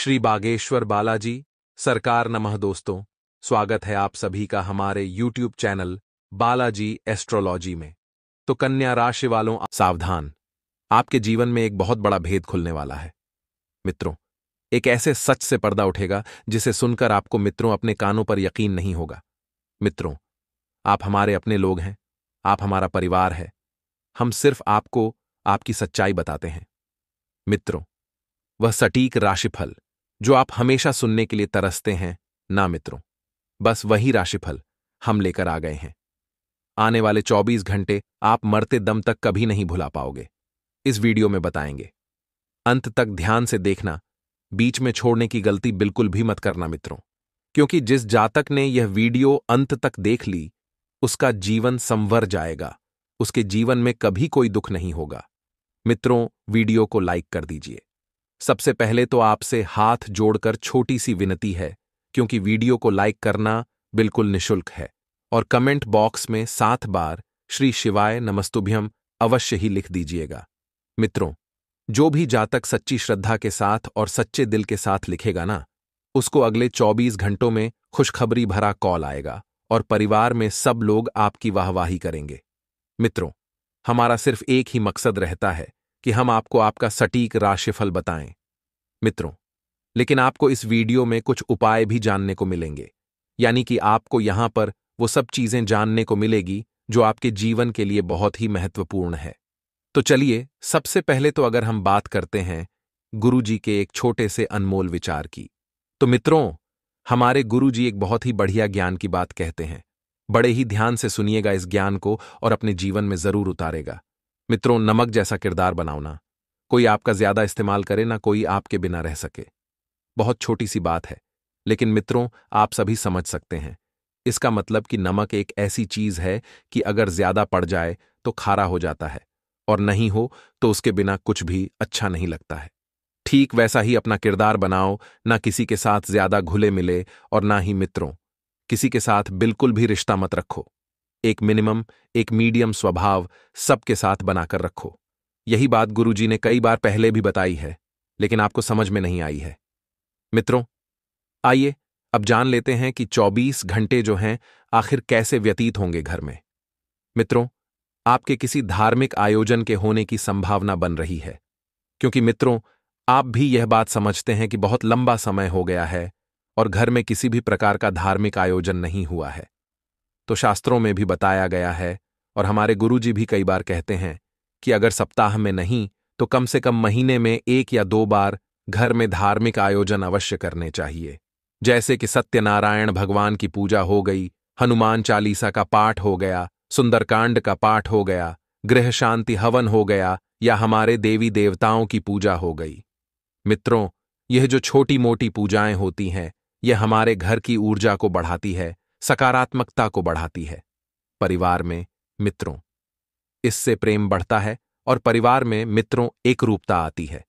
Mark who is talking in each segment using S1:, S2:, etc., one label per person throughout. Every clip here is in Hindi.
S1: श्री बागेश्वर बालाजी सरकार नमः दोस्तों स्वागत है आप सभी का हमारे यूट्यूब चैनल बालाजी एस्ट्रोलॉजी में तो कन्या राशि वालों सावधान आपके जीवन में एक बहुत बड़ा भेद खुलने वाला है मित्रों एक ऐसे सच से पर्दा उठेगा जिसे सुनकर आपको मित्रों अपने कानों पर यकीन नहीं होगा मित्रों आप हमारे अपने लोग हैं आप हमारा परिवार है हम सिर्फ आपको आपकी सच्चाई बताते हैं मित्रों वह सटीक राशिफल जो आप हमेशा सुनने के लिए तरसते हैं ना मित्रों बस वही राशिफल हम लेकर आ गए हैं आने वाले 24 घंटे आप मरते दम तक कभी नहीं भुला पाओगे इस वीडियो में बताएंगे अंत तक ध्यान से देखना बीच में छोड़ने की गलती बिल्कुल भी मत करना मित्रों क्योंकि जिस जातक ने यह वीडियो अंत तक देख ली उसका जीवन संवर जाएगा उसके जीवन में कभी कोई दुख नहीं होगा मित्रों वीडियो को लाइक कर दीजिए सबसे पहले तो आपसे हाथ जोड़कर छोटी सी विनती है क्योंकि वीडियो को लाइक करना बिल्कुल निशुल्क है और कमेंट बॉक्स में सात बार श्री शिवाय नमस्तुभ्यम अवश्य ही लिख दीजिएगा मित्रों जो भी जातक सच्ची श्रद्धा के साथ और सच्चे दिल के साथ लिखेगा ना उसको अगले 24 घंटों में खुशखबरी भरा कॉल आएगा और परिवार में सब लोग आपकी वाहवाही करेंगे मित्रों हमारा सिर्फ एक ही मकसद रहता है कि हम आपको आपका सटीक राशिफल बताएं मित्रों लेकिन आपको इस वीडियो में कुछ उपाय भी जानने को मिलेंगे यानी कि आपको यहां पर वो सब चीजें जानने को मिलेगी जो आपके जीवन के लिए बहुत ही महत्वपूर्ण है तो चलिए सबसे पहले तो अगर हम बात करते हैं गुरु जी के एक छोटे से अनमोल विचार की तो मित्रों हमारे गुरु जी एक बहुत ही बढ़िया ज्ञान की बात कहते हैं बड़े ही ध्यान से सुनिएगा इस ज्ञान को और अपने जीवन में जरूर उतारेगा मित्रों नमक जैसा किरदार बनाना कोई आपका ज्यादा इस्तेमाल करे ना कोई आपके बिना रह सके बहुत छोटी सी बात है लेकिन मित्रों आप सभी समझ सकते हैं इसका मतलब कि नमक एक ऐसी चीज है कि अगर ज्यादा पड़ जाए तो खारा हो जाता है और नहीं हो तो उसके बिना कुछ भी अच्छा नहीं लगता है ठीक वैसा ही अपना किरदार बनाओ ना किसी के साथ ज्यादा घुले मिले और ना ही मित्रों किसी के साथ बिल्कुल भी रिश्ता मत रखो एक मिनिमम एक मीडियम स्वभाव सबके साथ बनाकर रखो यही बात गुरुजी ने कई बार पहले भी बताई है लेकिन आपको समझ में नहीं आई है मित्रों आइए अब जान लेते हैं कि 24 घंटे जो हैं आखिर कैसे व्यतीत होंगे घर में मित्रों आपके किसी धार्मिक आयोजन के होने की संभावना बन रही है क्योंकि मित्रों आप भी यह बात समझते हैं कि बहुत लंबा समय हो गया है और घर में किसी भी प्रकार का धार्मिक आयोजन नहीं हुआ है तो शास्त्रों में भी बताया गया है और हमारे गुरुजी भी कई बार कहते हैं कि अगर सप्ताह में नहीं तो कम से कम महीने में एक या दो बार घर में धार्मिक आयोजन अवश्य करने चाहिए जैसे कि सत्यनारायण भगवान की पूजा हो गई हनुमान चालीसा का पाठ हो गया सुंदरकांड का पाठ हो गया गृह शांति हवन हो गया या हमारे देवी देवताओं की पूजा हो गई मित्रों यह जो छोटी मोटी पूजाएं होती हैं यह हमारे घर की ऊर्जा को बढ़ाती है सकारात्मकता को बढ़ाती है परिवार में मित्रों इससे प्रेम बढ़ता है और परिवार में मित्रों एक रूपता आती है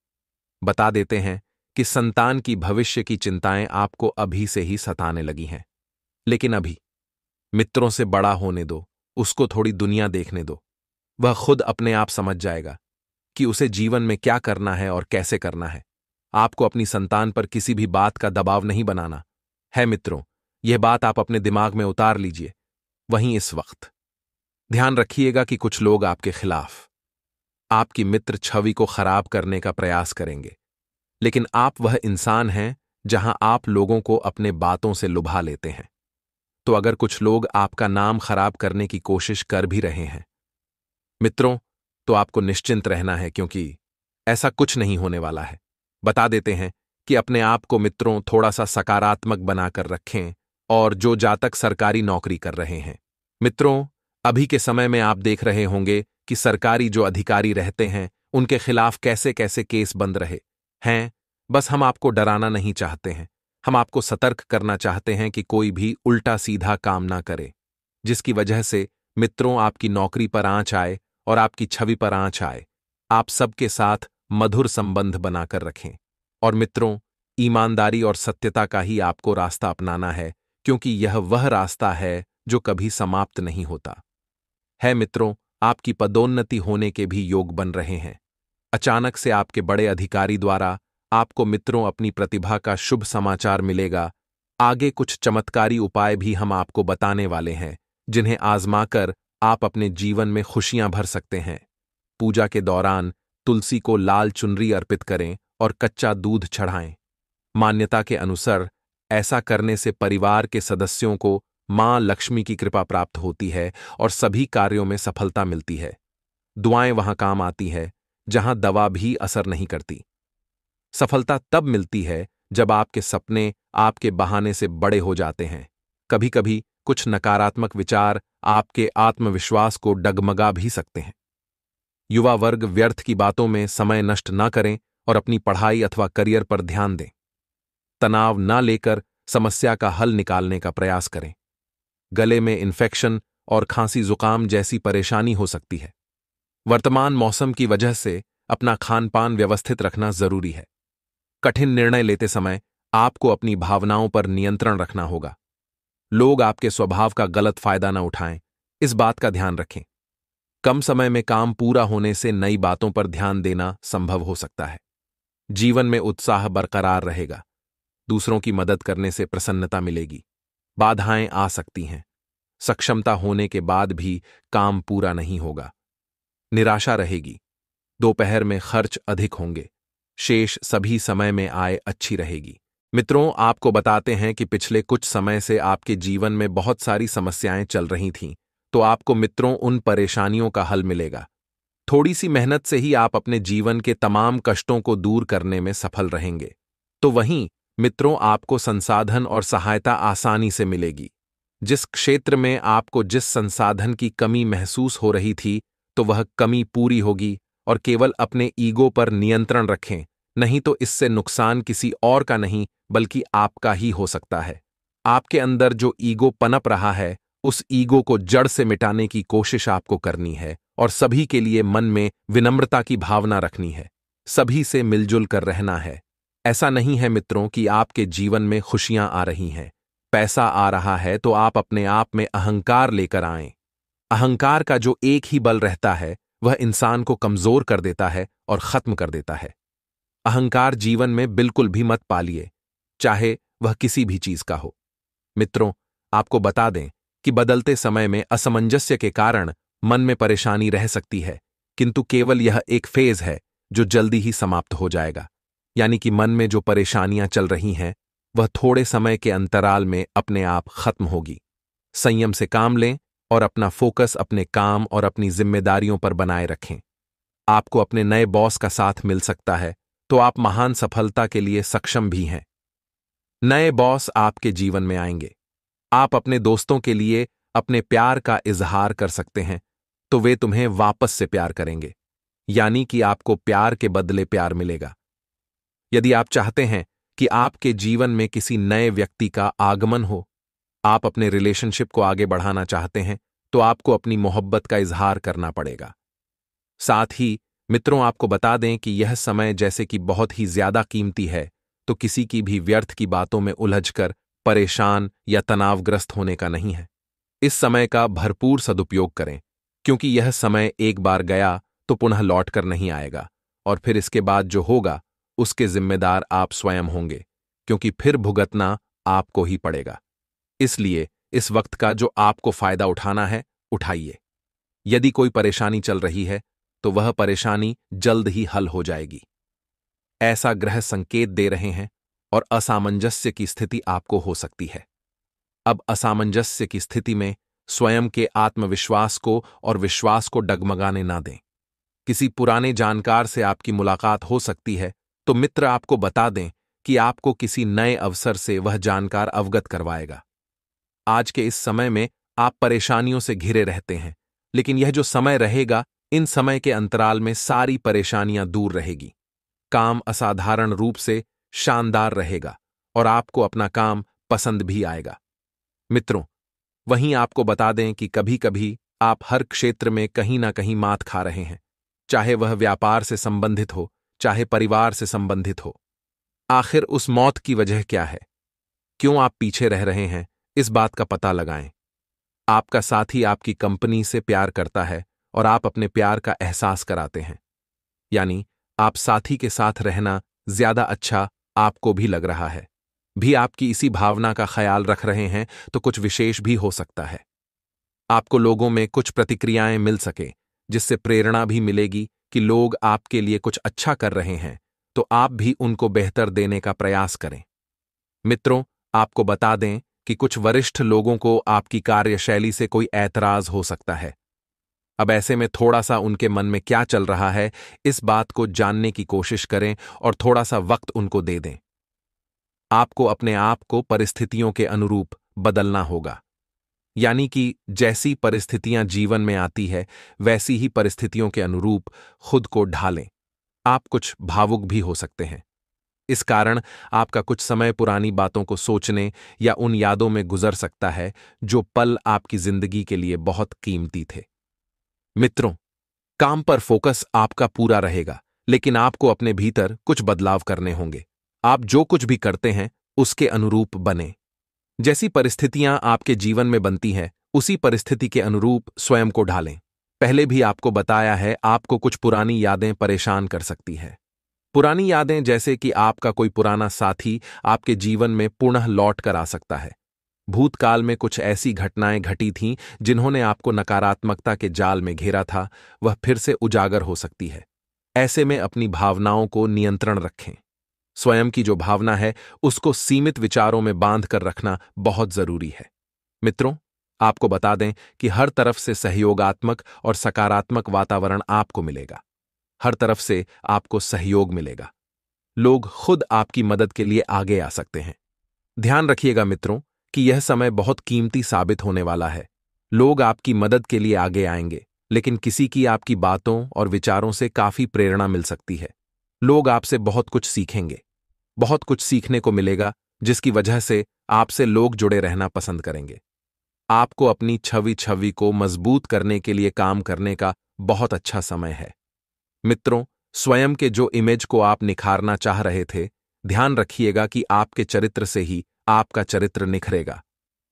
S1: बता देते हैं कि संतान की भविष्य की चिंताएं आपको अभी से ही सताने लगी हैं लेकिन अभी मित्रों से बड़ा होने दो उसको थोड़ी दुनिया देखने दो वह खुद अपने आप समझ जाएगा कि उसे जीवन में क्या करना है और कैसे करना है आपको अपनी संतान पर किसी भी बात का दबाव नहीं बनाना है मित्रों यह बात आप अपने दिमाग में उतार लीजिए वहीं इस वक्त ध्यान रखिएगा कि कुछ लोग आपके खिलाफ आपकी मित्र छवि को खराब करने का प्रयास करेंगे लेकिन आप वह इंसान हैं जहां आप लोगों को अपने बातों से लुभा लेते हैं तो अगर कुछ लोग आपका नाम खराब करने की कोशिश कर भी रहे हैं मित्रों तो आपको निश्चिंत रहना है क्योंकि ऐसा कुछ नहीं होने वाला है बता देते हैं कि अपने आप को मित्रों थोड़ा सा सकारात्मक बनाकर रखें और जो जातक सरकारी नौकरी कर रहे हैं मित्रों अभी के समय में आप देख रहे होंगे कि सरकारी जो अधिकारी रहते हैं उनके खिलाफ कैसे कैसे केस बंद रहे हैं बस हम आपको डराना नहीं चाहते हैं हम आपको सतर्क करना चाहते हैं कि कोई भी उल्टा सीधा काम ना करे जिसकी वजह से मित्रों आपकी नौकरी पर आंच आए और आपकी छवि पर आंच आए आप सबके साथ मधुर संबंध बनाकर रखें और मित्रों ईमानदारी और सत्यता का ही आपको रास्ता अपनाना है क्योंकि यह वह रास्ता है जो कभी समाप्त नहीं होता है मित्रों आपकी पदोन्नति होने के भी योग बन रहे हैं अचानक से आपके बड़े अधिकारी द्वारा आपको मित्रों अपनी प्रतिभा का शुभ समाचार मिलेगा आगे कुछ चमत्कारी उपाय भी हम आपको बताने वाले हैं जिन्हें आजमाकर आप अपने जीवन में खुशियां भर सकते हैं पूजा के दौरान तुलसी को लाल चुनरी अर्पित करें और कच्चा दूध चढ़ाएं मान्यता के अनुसार ऐसा करने से परिवार के सदस्यों को मां लक्ष्मी की कृपा प्राप्त होती है और सभी कार्यों में सफलता मिलती है दुआएं वहां काम आती है जहां दवा भी असर नहीं करती सफलता तब मिलती है जब आपके सपने आपके बहाने से बड़े हो जाते हैं कभी कभी कुछ नकारात्मक विचार आपके आत्मविश्वास को डगमगा भी सकते हैं युवा वर्ग व्यर्थ की बातों में समय नष्ट न करें और अपनी पढ़ाई अथवा करियर पर ध्यान दें तनाव न लेकर समस्या का हल निकालने का प्रयास करें गले में इन्फेक्शन और खांसी जुकाम जैसी परेशानी हो सकती है वर्तमान मौसम की वजह से अपना खान पान व्यवस्थित रखना जरूरी है कठिन निर्णय लेते समय आपको अपनी भावनाओं पर नियंत्रण रखना होगा लोग आपके स्वभाव का गलत फायदा न उठाएं इस बात का ध्यान रखें कम समय में काम पूरा होने से नई बातों पर ध्यान देना संभव हो सकता है जीवन में उत्साह बरकरार रहेगा दूसरों की मदद करने से प्रसन्नता मिलेगी बाधाएं आ सकती हैं सक्षमता होने के बाद भी काम पूरा नहीं होगा निराशा रहेगी दोपहर में खर्च अधिक होंगे शेष सभी समय में आय अच्छी रहेगी मित्रों आपको बताते हैं कि पिछले कुछ समय से आपके जीवन में बहुत सारी समस्याएं चल रही थीं तो आपको मित्रों उन परेशानियों का हल मिलेगा थोड़ी सी मेहनत से ही आप अपने जीवन के तमाम कष्टों को दूर करने में सफल रहेंगे तो वहीं मित्रों आपको संसाधन और सहायता आसानी से मिलेगी जिस क्षेत्र में आपको जिस संसाधन की कमी महसूस हो रही थी तो वह कमी पूरी होगी और केवल अपने ईगो पर नियंत्रण रखें नहीं तो इससे नुकसान किसी और का नहीं बल्कि आपका ही हो सकता है आपके अंदर जो ईगो पनप रहा है उस ईगो को जड़ से मिटाने की कोशिश आपको करनी है और सभी के लिए मन में विनम्रता की भावना रखनी है सभी से मिलजुल कर रहना है ऐसा नहीं है मित्रों कि आपके जीवन में खुशियां आ रही हैं पैसा आ रहा है तो आप अपने आप में अहंकार लेकर आए अहंकार का जो एक ही बल रहता है वह इंसान को कमजोर कर देता है और खत्म कर देता है अहंकार जीवन में बिल्कुल भी मत पालिए चाहे वह किसी भी चीज का हो मित्रों आपको बता दें कि बदलते समय में असमंजस्य के कारण मन में परेशानी रह सकती है किंतु केवल यह एक फेज है जो जल्दी ही समाप्त हो जाएगा यानी कि मन में जो परेशानियां चल रही हैं वह थोड़े समय के अंतराल में अपने आप खत्म होगी संयम से काम लें और अपना फोकस अपने काम और अपनी जिम्मेदारियों पर बनाए रखें आपको अपने नए बॉस का साथ मिल सकता है तो आप महान सफलता के लिए सक्षम भी हैं नए बॉस आपके जीवन में आएंगे आप अपने दोस्तों के लिए अपने प्यार का इजहार कर सकते हैं तो वे तुम्हें वापस से प्यार करेंगे यानी कि आपको प्यार के बदले प्यार मिलेगा यदि आप चाहते हैं कि आपके जीवन में किसी नए व्यक्ति का आगमन हो आप अपने रिलेशनशिप को आगे बढ़ाना चाहते हैं तो आपको अपनी मोहब्बत का इजहार करना पड़ेगा साथ ही मित्रों आपको बता दें कि यह समय जैसे कि बहुत ही ज्यादा कीमती है तो किसी की भी व्यर्थ की बातों में उलझकर परेशान या तनावग्रस्त होने का नहीं है इस समय का भरपूर सदुपयोग करें क्योंकि यह समय एक बार गया तो पुनः लौट कर नहीं आएगा और फिर इसके बाद जो होगा उसके जिम्मेदार आप स्वयं होंगे क्योंकि फिर भुगतना आपको ही पड़ेगा इसलिए इस वक्त का जो आपको फायदा उठाना है उठाइए यदि कोई परेशानी चल रही है तो वह परेशानी जल्द ही हल हो जाएगी ऐसा ग्रह संकेत दे रहे हैं और असामंजस्य की स्थिति आपको हो सकती है अब असामंजस्य की स्थिति में स्वयं के आत्मविश्वास को और विश्वास को डगमगाने ना दें किसी पुराने जानकार से आपकी मुलाकात हो सकती है तो मित्र आपको बता दें कि आपको किसी नए अवसर से वह जानकार अवगत करवाएगा आज के इस समय में आप परेशानियों से घिरे रहते हैं लेकिन यह जो समय रहेगा इन समय के अंतराल में सारी परेशानियां दूर रहेगी काम असाधारण रूप से शानदार रहेगा और आपको अपना काम पसंद भी आएगा मित्रों वहीं आपको बता दें कि कभी कभी आप हर क्षेत्र में कहीं ना कहीं मात खा रहे हैं चाहे वह व्यापार से संबंधित हो चाहे परिवार से संबंधित हो आखिर उस मौत की वजह क्या है क्यों आप पीछे रह रहे हैं इस बात का पता लगाएं आपका साथी आपकी कंपनी से प्यार करता है और आप अपने प्यार का एहसास कराते हैं यानी आप साथी के साथ रहना ज्यादा अच्छा आपको भी लग रहा है भी आपकी इसी भावना का ख्याल रख रहे हैं तो कुछ विशेष भी हो सकता है आपको लोगों में कुछ प्रतिक्रियाएं मिल सके जिससे प्रेरणा भी मिलेगी कि लोग आपके लिए कुछ अच्छा कर रहे हैं तो आप भी उनको बेहतर देने का प्रयास करें मित्रों आपको बता दें कि कुछ वरिष्ठ लोगों को आपकी कार्यशैली से कोई ऐतराज हो सकता है अब ऐसे में थोड़ा सा उनके मन में क्या चल रहा है इस बात को जानने की कोशिश करें और थोड़ा सा वक्त उनको दे दें आपको अपने आप को परिस्थितियों के अनुरूप बदलना होगा यानी कि जैसी परिस्थितियां जीवन में आती है वैसी ही परिस्थितियों के अनुरूप खुद को ढालें आप कुछ भावुक भी हो सकते हैं इस कारण आपका कुछ समय पुरानी बातों को सोचने या उन यादों में गुजर सकता है जो पल आपकी जिंदगी के लिए बहुत कीमती थे मित्रों काम पर फोकस आपका पूरा रहेगा लेकिन आपको अपने भीतर कुछ बदलाव करने होंगे आप जो कुछ भी करते हैं उसके अनुरूप बने जैसी परिस्थितियां आपके जीवन में बनती हैं उसी परिस्थिति के अनुरूप स्वयं को ढालें पहले भी आपको बताया है आपको कुछ पुरानी यादें परेशान कर सकती है पुरानी यादें जैसे कि आपका कोई पुराना साथी आपके जीवन में पुनः लौट कर आ सकता है भूतकाल में कुछ ऐसी घटनाएं घटी थीं जिन्होंने आपको नकारात्मकता के जाल में घेरा था वह फिर से उजागर हो सकती है ऐसे में अपनी भावनाओं को नियंत्रण रखें स्वयं की जो भावना है उसको सीमित विचारों में बांध कर रखना बहुत जरूरी है मित्रों आपको बता दें कि हर तरफ से सहयोगात्मक और सकारात्मक वातावरण आपको मिलेगा हर तरफ से आपको सहयोग मिलेगा लोग खुद आपकी मदद के लिए आगे आ सकते हैं ध्यान रखिएगा मित्रों कि यह समय बहुत कीमती साबित होने वाला है लोग आपकी मदद के लिए आगे आएंगे लेकिन किसी की आपकी बातों और विचारों से काफी प्रेरणा मिल सकती है लोग आपसे बहुत कुछ सीखेंगे बहुत कुछ सीखने को मिलेगा जिसकी वजह से आपसे लोग जुड़े रहना पसंद करेंगे आपको अपनी छवि छवि को मजबूत करने के लिए काम करने का बहुत अच्छा समय है मित्रों स्वयं के जो इमेज को आप निखारना चाह रहे थे ध्यान रखिएगा कि आपके चरित्र से ही आपका चरित्र निखरेगा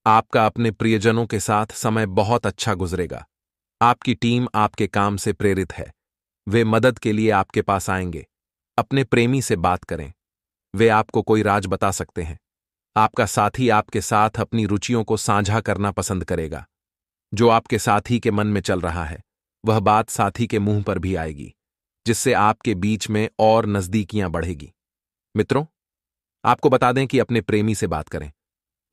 S1: आपका अपने प्रियजनों के साथ समय बहुत अच्छा गुजरेगा आपकी टीम आपके काम से प्रेरित है वे मदद के लिए आपके पास आएंगे अपने प्रेमी से बात करें वे आपको कोई राज बता सकते हैं आपका साथी आपके साथ अपनी रुचियों को साझा करना पसंद करेगा जो आपके साथी के मन में चल रहा है वह बात साथी के मुंह पर भी आएगी जिससे आपके बीच में और नजदीकियां बढ़ेगी मित्रों आपको बता दें कि अपने प्रेमी से बात करें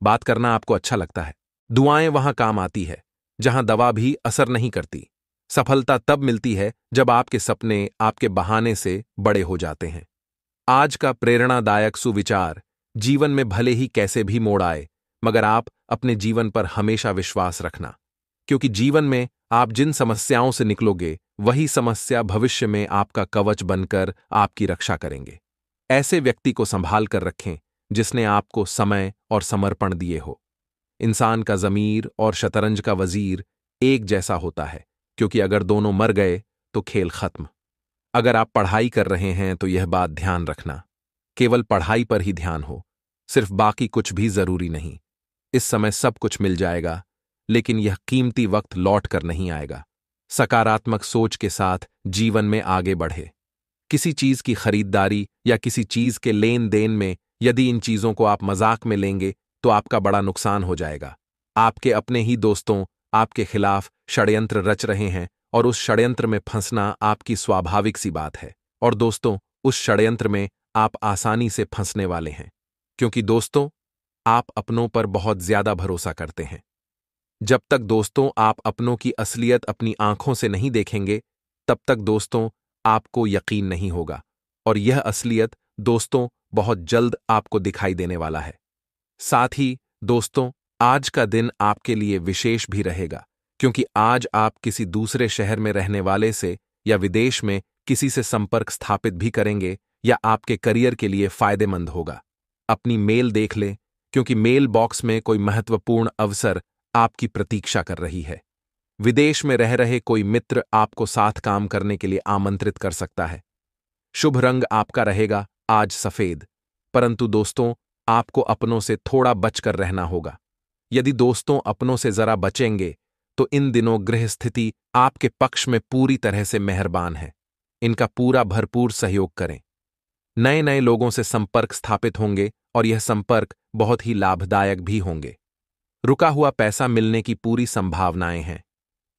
S1: बात करना आपको अच्छा लगता है दुआएं वहां काम आती है जहां दवा भी असर नहीं करती सफलता तब मिलती है जब आपके सपने आपके बहाने से बड़े हो जाते हैं आज का प्रेरणादायक सुविचार जीवन में भले ही कैसे भी मोड़ आए मगर आप अपने जीवन पर हमेशा विश्वास रखना क्योंकि जीवन में आप जिन समस्याओं से निकलोगे वही समस्या भविष्य में आपका कवच बनकर आपकी रक्षा करेंगे ऐसे व्यक्ति को संभाल कर रखें जिसने आपको समय और समर्पण दिए हो इंसान का जमीर और शतरंज का वजीर एक जैसा होता है क्योंकि अगर दोनों मर गए तो खेल खत्म अगर आप पढ़ाई कर रहे हैं तो यह बात ध्यान रखना केवल पढ़ाई पर ही ध्यान हो सिर्फ बाकी कुछ भी जरूरी नहीं इस समय सब कुछ मिल जाएगा लेकिन यह कीमती वक्त लौट कर नहीं आएगा सकारात्मक सोच के साथ जीवन में आगे बढ़े किसी चीज की खरीददारी या किसी चीज के लेन देन में यदि इन चीजों को आप मजाक में लेंगे तो आपका बड़ा नुकसान हो जाएगा आपके अपने ही दोस्तों आपके खिलाफ षड्यंत्र रच रहे हैं और उस षड्यंत्र में फंसना आपकी स्वाभाविक सी बात है और दोस्तों उस षड्यंत्र में आप आसानी से फंसने वाले हैं क्योंकि दोस्तों आप अपनों पर बहुत ज्यादा भरोसा करते हैं जब तक दोस्तों आप अपनों की असलियत अपनी आंखों से नहीं देखेंगे तब तक दोस्तों आपको यकीन नहीं होगा और यह असलियत दोस्तों बहुत जल्द आपको दिखाई देने वाला है साथ ही दोस्तों आज का दिन आपके लिए विशेष भी रहेगा क्योंकि आज आप किसी दूसरे शहर में रहने वाले से या विदेश में किसी से संपर्क स्थापित भी करेंगे या आपके करियर के लिए फायदेमंद होगा अपनी मेल देख लें क्योंकि मेल बॉक्स में कोई महत्वपूर्ण अवसर आपकी प्रतीक्षा कर रही है विदेश में रह रहे कोई मित्र आपको साथ काम करने के लिए आमंत्रित कर सकता है शुभ रंग आपका रहेगा आज सफेद परंतु दोस्तों आपको अपनों से थोड़ा बचकर रहना होगा यदि दोस्तों अपनों से जरा बचेंगे तो इन दिनों गृह स्थिति आपके पक्ष में पूरी तरह से मेहरबान है इनका पूरा भरपूर सहयोग करें नए नए लोगों से संपर्क स्थापित होंगे और यह संपर्क बहुत ही लाभदायक भी होंगे रुका हुआ पैसा मिलने की पूरी संभावनाएं हैं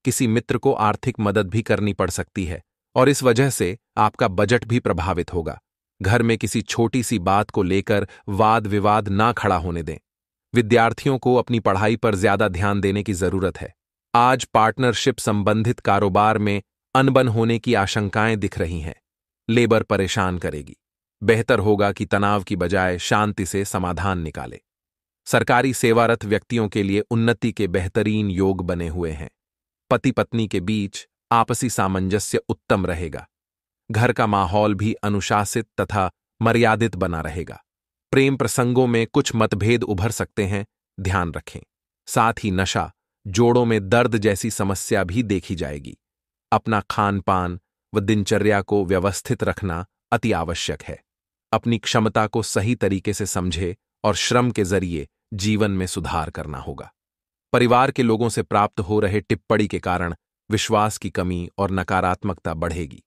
S1: किसी मित्र को आर्थिक मदद भी करनी पड़ सकती है और इस वजह से आपका बजट भी प्रभावित होगा घर में किसी छोटी सी बात को लेकर वाद विवाद ना खड़ा होने दें विद्यार्थियों को अपनी पढ़ाई पर ज्यादा ध्यान देने की जरूरत है आज पार्टनरशिप संबंधित कारोबार में अनबन होने की आशंकाएं दिख रही हैं लेबर परेशान करेगी बेहतर होगा कि तनाव की बजाय शांति से समाधान निकाले सरकारी सेवारत व्यक्तियों के लिए उन्नति के बेहतरीन योग बने हुए हैं पति पत्नी के बीच आपसी सामंजस्य उत्तम रहेगा घर का माहौल भी अनुशासित तथा मर्यादित बना रहेगा प्रेम प्रसंगों में कुछ मतभेद उभर सकते हैं ध्यान रखें साथ ही नशा जोड़ों में दर्द जैसी समस्या भी देखी जाएगी अपना खान पान व दिनचर्या को व्यवस्थित रखना अति आवश्यक है अपनी क्षमता को सही तरीके से समझे और श्रम के जरिए जीवन में सुधार करना होगा परिवार के लोगों से प्राप्त हो रहे टिप्पणी के कारण विश्वास की कमी और नकारात्मकता बढ़ेगी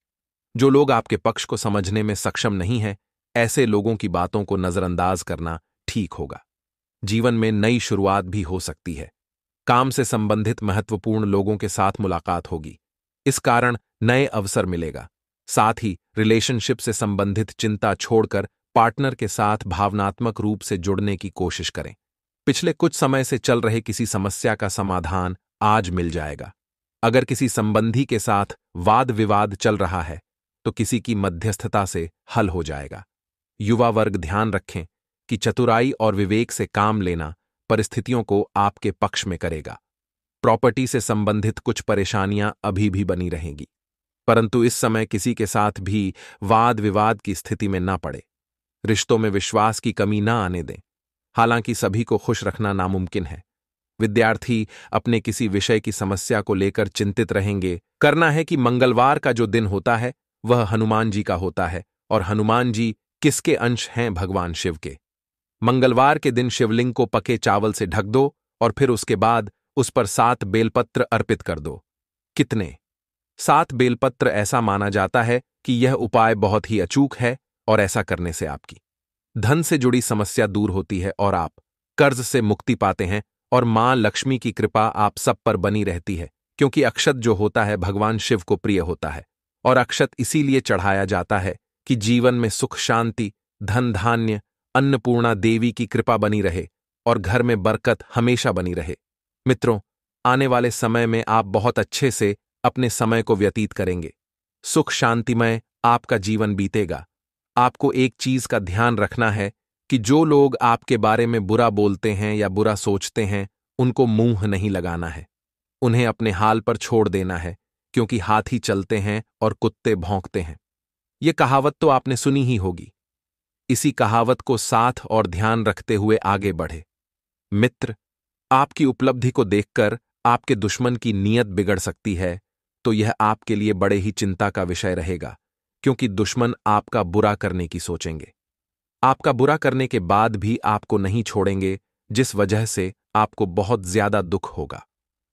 S1: जो लोग आपके पक्ष को समझने में सक्षम नहीं है ऐसे लोगों की बातों को नजरअंदाज करना ठीक होगा जीवन में नई शुरुआत भी हो सकती है काम से संबंधित महत्वपूर्ण लोगों के साथ मुलाकात होगी इस कारण नए अवसर मिलेगा साथ ही रिलेशनशिप से संबंधित चिंता छोड़कर पार्टनर के साथ भावनात्मक रूप से जुड़ने की कोशिश करें पिछले कुछ समय से चल रहे किसी समस्या का समाधान आज मिल जाएगा अगर किसी संबंधी के साथ वाद विवाद चल रहा है तो किसी की मध्यस्थता से हल हो जाएगा युवा वर्ग ध्यान रखें कि चतुराई और विवेक से काम लेना परिस्थितियों को आपके पक्ष में करेगा प्रॉपर्टी से संबंधित कुछ परेशानियां अभी भी बनी रहेंगी परंतु इस समय किसी के साथ भी वाद विवाद की स्थिति में ना पड़े रिश्तों में विश्वास की कमी ना आने दें हालांकि सभी को खुश रखना नामुमकिन है विद्यार्थी अपने किसी विषय की समस्या को लेकर चिंतित रहेंगे करना है कि मंगलवार का जो दिन होता है वह हनुमान जी का होता है और हनुमान जी किसके अंश हैं भगवान शिव के मंगलवार के दिन शिवलिंग को पके चावल से ढक दो और फिर उसके बाद उस पर सात बेलपत्र अर्पित कर दो कितने सात बेलपत्र ऐसा माना जाता है कि यह उपाय बहुत ही अचूक है और ऐसा करने से आपकी धन से जुड़ी समस्या दूर होती है और आप कर्ज से मुक्ति पाते हैं और मां लक्ष्मी की कृपा आप सब पर बनी रहती है क्योंकि अक्षत जो होता है भगवान शिव को प्रिय होता है और अक्षत इसीलिए चढ़ाया जाता है कि जीवन में सुख शांति धन धान्य अन्नपूर्णा देवी की कृपा बनी रहे और घर में बरकत हमेशा बनी रहे मित्रों आने वाले समय में आप बहुत अच्छे से अपने समय को व्यतीत करेंगे सुख शांतिमय आपका जीवन बीतेगा आपको एक चीज का ध्यान रखना है कि जो लोग आपके बारे में बुरा बोलते हैं या बुरा सोचते हैं उनको मुंह नहीं लगाना है उन्हें अपने हाल पर छोड़ देना है क्योंकि हाथी चलते हैं और कुत्ते भौंकते हैं ये कहावत तो आपने सुनी ही होगी इसी कहावत को साथ और ध्यान रखते हुए आगे बढ़े मित्र आपकी उपलब्धि को देखकर आपके दुश्मन की नीयत बिगड़ सकती है तो यह आपके लिए बड़े ही चिंता का विषय रहेगा क्योंकि दुश्मन आपका बुरा करने की सोचेंगे आपका बुरा करने के बाद भी आपको नहीं छोड़ेंगे जिस वजह से आपको बहुत ज्यादा दुख होगा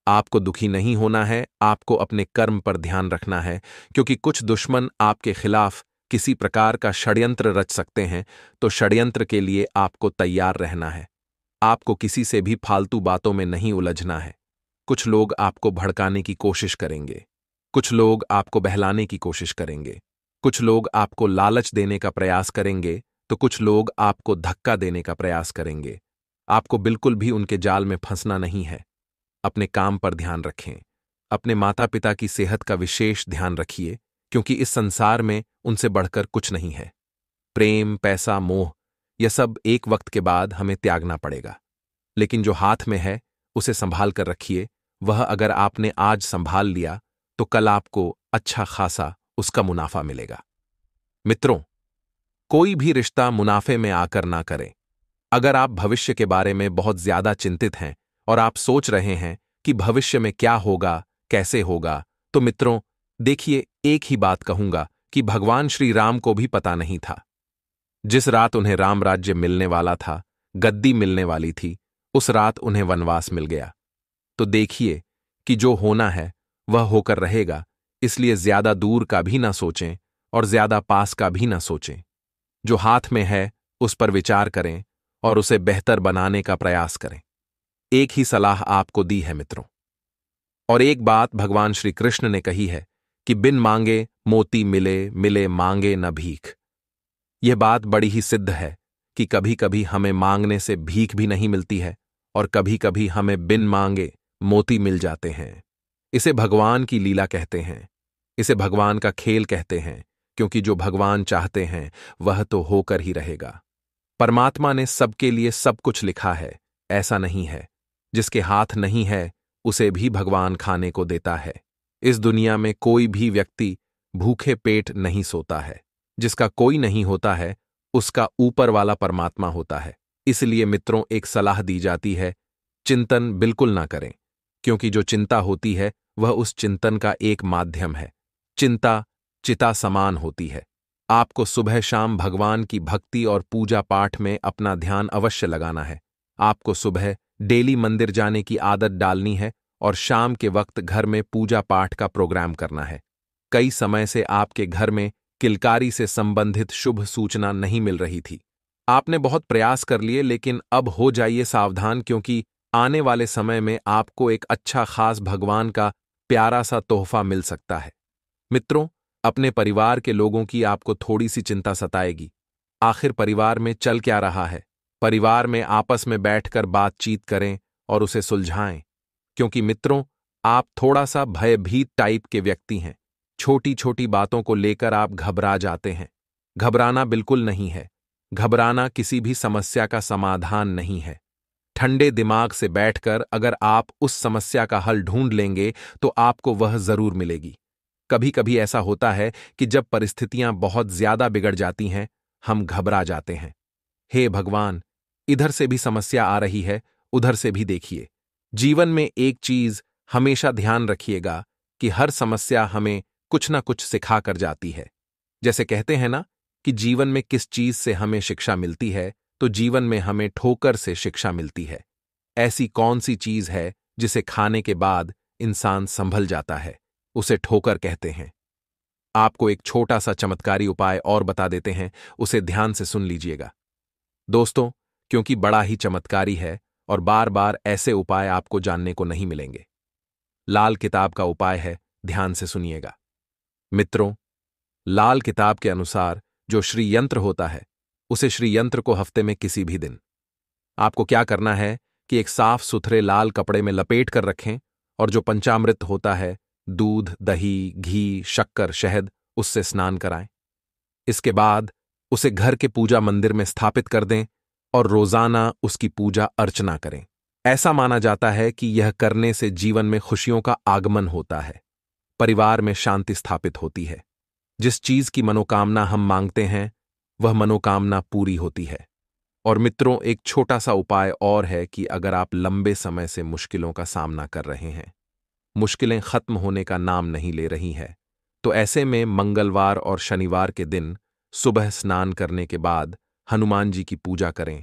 S1: आपको दुखी नहीं होना है आपको अपने कर्म पर ध्यान रखना है क्योंकि कुछ दुश्मन आपके खिलाफ किसी प्रकार का षड्यंत्र रच सकते हैं तो षड्यंत्र के लिए आपको तैयार रहना है आपको किसी से भी फालतू बातों में नहीं उलझना है कुछ लोग आपको भड़काने की कोशिश करेंगे कुछ लोग आपको बहलाने की कोशिश करेंगे कुछ लोग आपको लालच देने का प्रयास करेंगे तो कुछ लोग आपको धक्का देने का प्रयास करेंगे आपको बिल्कुल भी उनके जाल में फंसना नहीं है अपने काम पर ध्यान रखें अपने माता पिता की सेहत का विशेष ध्यान रखिए क्योंकि इस संसार में उनसे बढ़कर कुछ नहीं है प्रेम पैसा मोह यह सब एक वक्त के बाद हमें त्यागना पड़ेगा लेकिन जो हाथ में है उसे संभाल कर रखिए वह अगर आपने आज संभाल लिया तो कल आपको अच्छा खासा उसका मुनाफा मिलेगा मित्रों कोई भी रिश्ता मुनाफे में आकर ना करें अगर आप भविष्य के बारे में बहुत ज्यादा चिंतित हैं और आप सोच रहे हैं कि भविष्य में क्या होगा कैसे होगा तो मित्रों देखिए एक ही बात कहूंगा कि भगवान श्री राम को भी पता नहीं था जिस रात उन्हें राम राज्य मिलने वाला था गद्दी मिलने वाली थी उस रात उन्हें वनवास मिल गया तो देखिए कि जो होना है वह होकर रहेगा इसलिए ज्यादा दूर का भी ना सोचें और ज्यादा पास का भी ना सोचें जो हाथ में है उस पर विचार करें और उसे बेहतर बनाने का प्रयास करें एक ही सलाह आपको दी है मित्रों और एक बात भगवान श्री कृष्ण ने कही है कि बिन मांगे मोती मिले मिले मांगे न भीख यह बात बड़ी ही सिद्ध है कि कभी कभी हमें मांगने से भीख भी नहीं मिलती है और कभी कभी हमें बिन मांगे मोती मिल जाते हैं इसे भगवान की लीला कहते हैं इसे भगवान का खेल कहते हैं क्योंकि जो भगवान चाहते हैं वह तो होकर ही रहेगा परमात्मा ने सबके लिए सब कुछ लिखा है ऐसा नहीं है जिसके हाथ नहीं है उसे भी भगवान खाने को देता है इस दुनिया में कोई भी व्यक्ति भूखे पेट नहीं सोता है जिसका कोई नहीं होता है उसका ऊपर वाला परमात्मा होता है इसलिए मित्रों एक सलाह दी जाती है चिंतन बिल्कुल ना करें क्योंकि जो चिंता होती है वह उस चिंतन का एक माध्यम है चिंता चिता समान होती है आपको सुबह शाम भगवान की भक्ति और पूजा पाठ में अपना ध्यान अवश्य लगाना है आपको सुबह डेली मंदिर जाने की आदत डालनी है और शाम के वक्त घर में पूजा पाठ का प्रोग्राम करना है कई समय से आपके घर में किलकारी से संबंधित शुभ सूचना नहीं मिल रही थी आपने बहुत प्रयास कर लिए लेकिन अब हो जाइए सावधान क्योंकि आने वाले समय में आपको एक अच्छा खास भगवान का प्यारा सा तोहफा मिल सकता है मित्रों अपने परिवार के लोगों की आपको थोड़ी सी चिंता सताएगी आखिर परिवार में चल क्या रहा है परिवार में आपस में बैठकर बातचीत करें और उसे सुलझाएं क्योंकि मित्रों आप थोड़ा सा भयभीत टाइप के व्यक्ति हैं छोटी छोटी बातों को लेकर आप घबरा जाते हैं घबराना बिल्कुल नहीं है घबराना किसी भी समस्या का समाधान नहीं है ठंडे दिमाग से बैठकर अगर आप उस समस्या का हल ढूंढ लेंगे तो आपको वह जरूर मिलेगी कभी कभी ऐसा होता है कि जब परिस्थितियां बहुत ज्यादा बिगड़ जाती हैं हम घबरा जाते हैं हे भगवान इधर से भी समस्या आ रही है उधर से भी देखिए जीवन में एक चीज हमेशा ध्यान रखिएगा कि हर समस्या हमें कुछ ना कुछ सिखा कर जाती है जैसे कहते हैं ना कि जीवन में किस चीज से हमें शिक्षा मिलती है तो जीवन में हमें ठोकर से शिक्षा मिलती है ऐसी कौन सी चीज है जिसे खाने के बाद इंसान संभल जाता है उसे ठोकर कहते हैं आपको एक छोटा सा चमत्कारी उपाय और बता देते हैं उसे ध्यान से सुन लीजिएगा दोस्तों क्योंकि बड़ा ही चमत्कारी है और बार बार ऐसे उपाय आपको जानने को नहीं मिलेंगे लाल किताब का उपाय है ध्यान से सुनिएगा मित्रों लाल किताब के अनुसार जो श्री यंत्र होता है उसे श्री यंत्र को हफ्ते में किसी भी दिन आपको क्या करना है कि एक साफ सुथरे लाल कपड़े में लपेट कर रखें और जो पंचामृत होता है दूध दही घी शक्कर शहद उससे स्नान कराएं इसके बाद उसे घर के पूजा मंदिर में स्थापित कर दें और रोजाना उसकी पूजा अर्चना करें ऐसा माना जाता है कि यह करने से जीवन में खुशियों का आगमन होता है परिवार में शांति स्थापित होती है जिस चीज की मनोकामना हम मांगते हैं वह मनोकामना पूरी होती है और मित्रों एक छोटा सा उपाय और है कि अगर आप लंबे समय से मुश्किलों का सामना कर रहे हैं मुश्किलें खत्म होने का नाम नहीं ले रही है तो ऐसे में मंगलवार और शनिवार के दिन सुबह स्नान करने के बाद हनुमान जी की पूजा करें